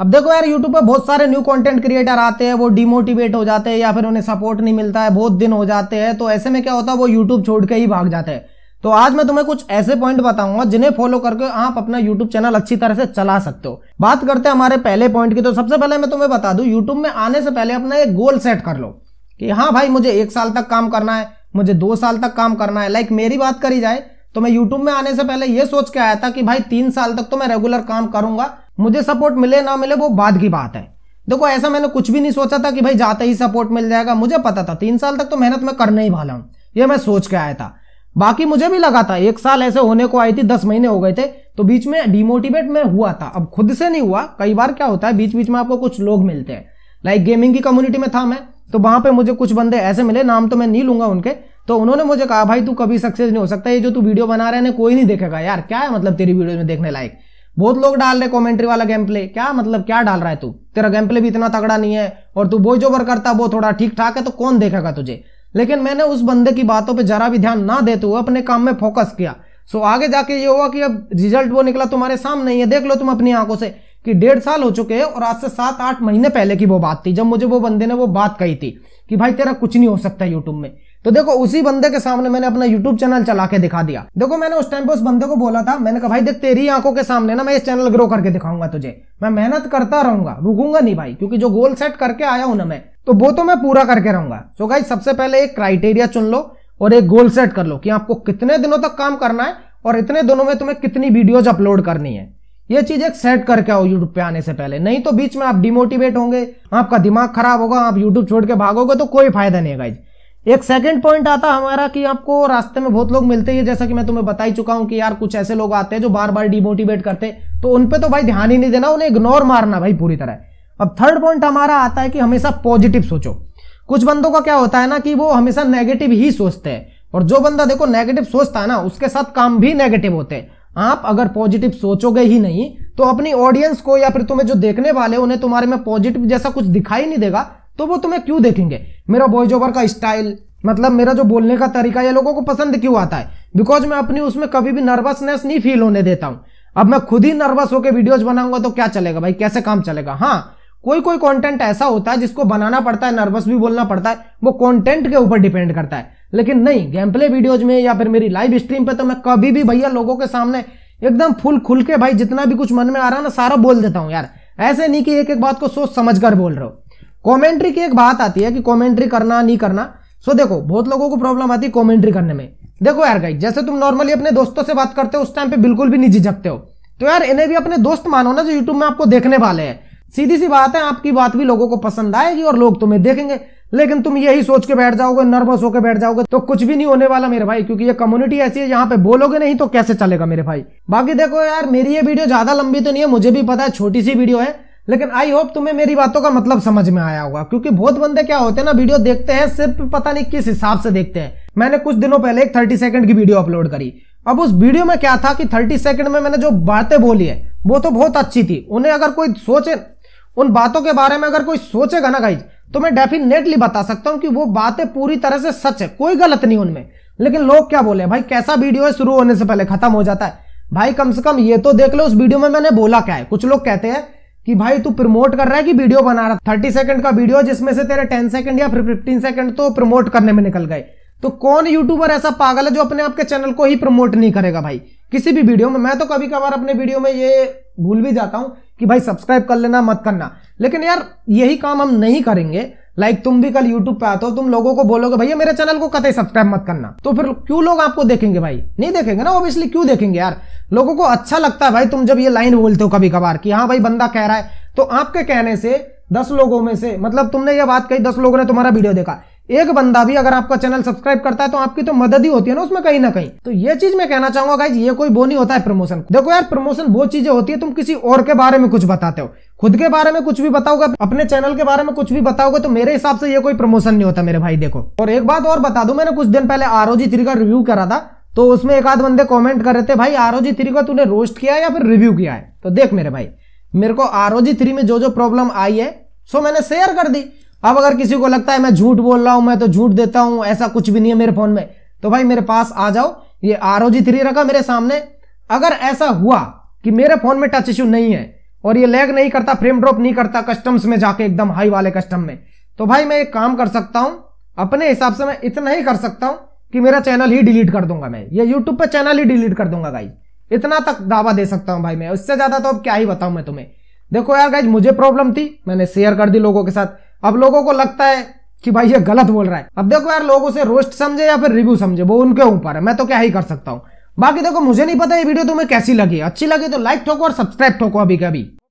अब देखो यार यूट्यूब पर बहुत सारे न्यू कंटेंट क्रिएटर आते हैं वो डिमोटिवेट हो जाते हैं या फिर उन्हें सपोर्ट नहीं मिलता है बहुत दिन हो जाते हैं तो ऐसे में क्या होता है वो यूट्यूब छोड़ के ही भाग जाते हैं तो आज मैं तुम्हें कुछ ऐसे पॉइंट बताऊंगा जिन्हें फॉलो करके आप अपना YouTube चैनल अच्छी तरह से चला सकते हो बात करते हैं हमारे पहले पॉइंट की तो सबसे पहले मैं तुम्हें बता दू यूट्यूब में आने से पहले अपना एक गोल सेट कर लो कि हाँ भाई मुझे एक साल तक काम करना है मुझे दो साल तक काम करना है लाइक मेरी बात करी जाए तो मैं यूट्यूब में आने से पहले यह सोच के आया था कि भाई तीन साल तक तो मैं रेगुलर काम करूंगा मुझे सपोर्ट मिले ना मिले वो बाद की बात है देखो ऐसा मैंने कुछ भी नहीं सोचा था कि भाई जाते ही सपोर्ट मिल जाएगा मुझे पता था तीन साल तक तो मेहनत मैं करने ही वाला हूँ ये मैं सोच के आया था बाकी मुझे भी लगा था एक साल ऐसे होने को आई थी दस महीने हो गए थे तो बीच में डिमोटिवेट में हुआ था अब खुद से नहीं हुआ कई बार क्या होता है बीच बीच में आपको कुछ लोग मिलते हैं लाइक गेमिंग की कम्युनिटी में था मैं तो वहां पे मुझे कुछ बंदे ऐसे मिले नाम तो मैं नहीं लूंगा उनके तो उन्होंने मुझे कहा भाई तू कभी सक्सेस नहीं हो सकता ये जो तू वीडियो बना रहे ना कोई नहीं देखेगा यार क्या है मतलब तेरी वीडियो में देखने लायक बहुत लोग डाल रहे कॉमेंट्री वाला गेम प्ले क्या मतलब क्या डाल रहा है तू तेरा गेम प्ले भी इतना तगड़ा नहीं है और तू जो ओवर करता वो थोड़ा ठीक ठाक है तो कौन देखेगा तुझे लेकिन मैंने उस बंदे की बातों पर जरा भी ध्यान ना देते हुए अपने काम में फोकस किया सो आगे जाके ये हुआ कि अब रिजल्ट वो निकला तुम्हारे सामने ही है देख लो तुम अपनी आंखों से कि डेढ़ साल हो चुके हैं और आज से सात आठ महीने पहले की वो बात थी जब मुझे वो बंदे ने वो बात कही थी कि भाई तेरा कुछ नहीं हो सकता यूट्यूब में तो देखो उसी बंदे के सामने मैंने अपना यूट्यूब चैनल चला के दिखा दिया देखो मैंने उस टाइम पे उस बंदे को बोला था मैंने कहा भाई देख तेरी आंखों के सामने ना मैं इस चैनल ग्रो करके दिखाऊंगा तुझे मैं मेहनत करता रहूंगा रुकूंगा नहीं भाई क्योंकि जो गोल सेट करके आया हूं ना मैं तो वो तो मैं पूरा करके रहूंगा सो भाई सबसे पहले एक क्राइटेरिया चुन लो और एक गोल सेट कर लो कि आपको कितने दिनों तक काम करना है और इतने दिनों में तुम्हें कितनी वीडियोज अपलोड करनी है ये चीज एक सेट करके आओ यूट्यूब पे आने से पहले नहीं तो बीच में आप डिमोटिवेट होंगे आपका दिमाग खराब होगा आप यूट्यूब छोड़ के भागोगे तो कोई फायदा नहीं है गाइज एक सेकंड पॉइंट आता हमारा कि आपको रास्ते में बहुत लोग मिलते हैं जैसा कि मैं तुम्हें बता ही चुका हूं कि यार कुछ ऐसे लोग आते हैं जो बार बार डिमोटिवेट करते हैं तो उन पे तो भाई ध्यान ही नहीं देना उन्हें इग्नोर मारना भाई पूरी तरह अब थर्ड पॉइंट हमारा आता है कि हमेशा पॉजिटिव सोचो कुछ बंदों का क्या होता है ना कि वो हमेशा नेगेटिव ही सोचते हैं और जो बंदा देखो नेगेटिव सोचता है ना उसके साथ काम भी नेगेटिव होते हैं आप अगर पॉजिटिव सोचोगे ही नहीं तो अपनी ऑडियंस को या फिर तुम्हें जो देखने वाले उन्हें तुम्हारे में पॉजिटिव जैसा कुछ दिखाई नहीं देगा तो वो तुम्हें क्यों देखेंगे मेरा वॉइस ओवर का स्टाइल मतलब मेरा जो बोलने का तरीका ये लोगों को पसंद क्यों आता है बिकॉज मैं अपनी उसमें कभी भी नर्वसनेस नहीं फील होने देता हूं अब मैं खुद ही नर्वस होकर वीडियोज बनाऊंगा तो क्या चलेगा भाई कैसे काम चलेगा हाँ कोई कोई कंटेंट ऐसा होता है जिसको बनाना पड़ता है नर्वस भी बोलना पड़ता है वो कंटेंट के ऊपर डिपेंड करता है लेकिन नहीं गेम प्ले वीडियोज में या फिर मेरी लाइव स्ट्रीम पे तो मैं कभी भी भैया लोगों के सामने एकदम फुल खुल के भाई जितना भी कुछ मन में आ रहा है ना सारा बोल देता हूँ यार ऐसे नहीं कि एक एक बात को सोच समझ कर बोल रहे हो कॉमेंट्री की एक बात आती है कि कॉमेंट्री करना नहीं करना सो देखो बहुत लोगों को प्रॉब्लम आती है कॉमेंट्री करने में देखो यार गाइस जैसे तुम नॉर्मली अपने दोस्तों से बात करते हो उस टाइम पे बिल्कुल भी नहीं झिझकते हो तो यार इन्हें भी अपने दोस्त मानो ना जो यूट्यूब में आपको देखने वाले हैं सीधी सी बात है आपकी बात भी लोगों को पसंद आएगी और लोग तुम्हें देखेंगे लेकिन तुम यही सोच के बैठ जाओगे नर्वस होकर बैठ जाओगे तो कुछ भी नहीं होने वाला मेरे भाई क्योंकि ये कम्युनिटी ऐसी है यहाँ पे बोलोगे नहीं तो कैसे चलेगा मेरे भाई बाकी देखो यार मेरी ये वीडियो ज्यादा लंबी तो नहीं है मुझे भी पता है छोटी सी वीडियो है लेकिन आई होप तुम्हें मेरी बातों का मतलब समझ में आया होगा क्योंकि बहुत बंदे क्या होते हैं ना वीडियो देखते हैं सिर्फ पता नहीं किस हिसाब से देखते हैं मैंने कुछ दिनों पहले एक थर्टी सेकंड की वीडियो अपलोड करी अब उस वीडियो में क्या था कि थर्टी सेकंड में मैंने जो बातें बोली है वो तो बहुत अच्छी थी उन्हें अगर कोई सोचे उन बातों के बारे में अगर कोई सोचेगा ना गाइज तो मैं डेफिनेटली बता सकता हूँ कि वो बातें पूरी तरह से सच है कोई गलत नहीं उनमें लेकिन लोग क्या बोले भाई कैसा वीडियो है शुरू होने से पहले खत्म हो जाता है भाई कम से कम ये तो देख लो उस वीडियो में मैंने बोला क्या है कुछ लोग कहते हैं कि भाई तू प्रमोट कर रहा है कि वीडियो बना रहा थर्टी सेकंड का वीडियो जिसमें से तेरे टेन सेकंड या फिर फिफ्टीन सेकंड तो प्रमोट करने में निकल गए तो कौन यूट्यूबर ऐसा पागल है जो अपने आपके चैनल को ही प्रमोट नहीं करेगा भाई किसी भी वीडियो में मैं तो कभी कभार अपने वीडियो में ये भूल भी जाता हूं कि भाई सब्सक्राइब कर लेना मत करना लेकिन यार यही काम हम नहीं करेंगे लाइक तुम भी कल यूट्यूब पे आते हो तुम लोगों को बोलोगे भैया मेरे चैनल को कतई सब्सक्राइब मत करना तो फिर क्यों लोग आपको देखेंगे भाई नहीं देखेंगे ना ऑब्वियसली क्यों देखेंगे यार लोगों को अच्छा लगता है भाई तुम जब ये लाइन बोलते हो कभी कभार कि हाँ भाई बंदा कह रहा है तो आपके कहने से दस लोगों में से मतलब तुमने ये बात कही दस लोगों ने तुम्हारा वीडियो देखा एक बंदा भी अगर आपका चैनल सब्सक्राइब करता है तो आपकी तो मदद ही होती है ना उसमें कहीं ना कहीं तो ये चीज मैं कहना चाहूंगा ये कोई वो नहीं होता है प्रमोशन देखो यार प्रमोशन वो चीजें होती है तुम किसी और के बारे में कुछ बताते हो खुद के बारे में कुछ भी बताओगे अपने चैनल के बारे में कुछ भी बताओगे तो मेरे हिसाब से ये कोई प्रमोशन नहीं होता मेरे भाई देखो और एक बात और बता दू मैंने कुछ दिन पहले जी थ्री का रिव्यू करा था तो उसमें एक आध बंदे कमेंट कर रहे थे भाई जी थ्री का तूने रोस्ट किया या फिर रिव्यू किया है तो देख मेरे भाई मेरे को जी थ्री में जो जो प्रॉब्लम आई है सो मैंने शेयर कर दी अब अगर किसी को लगता है मैं झूठ बोल रहा हूं मैं तो झूठ देता हूं ऐसा कुछ भी नहीं है मेरे फोन में तो भाई मेरे पास आ जाओ ये जी थ्री रखा मेरे सामने अगर ऐसा हुआ कि मेरे फोन में टच इश्यू नहीं है और ये लैग नहीं करता फ्रेम ड्रॉप नहीं करता कस्टम्स में जाके एकदम हाई वाले कस्टम में तो भाई मैं एक काम कर सकता हूं अपने हिसाब से मैं इतना ही कर सकता हूं कि मेरा चैनल ही डिलीट कर दूंगा मैं ये यूट्यूब पर चैनल ही डिलीट कर दूंगा गाइज इतना तक दावा दे सकता हूं भाई मैं उससे ज्यादा तो अब क्या ही बताऊं मैं तुम्हें देखो यार गाइज मुझे प्रॉब्लम थी मैंने शेयर कर दी लोगों के साथ अब लोगों को लगता है कि भाई ये गलत बोल रहा है अब देखो यार लोग उसे रोस्ट समझे या फिर रिव्यू समझे वो उनके ऊपर है मैं तो क्या ही कर सकता हूं बाकी देखो मुझे नहीं पता ये वीडियो तुम्हें कैसी लगी अच्छी लगी तो लाइक ठोको और सब्सक्राइब ठोको अभी कभी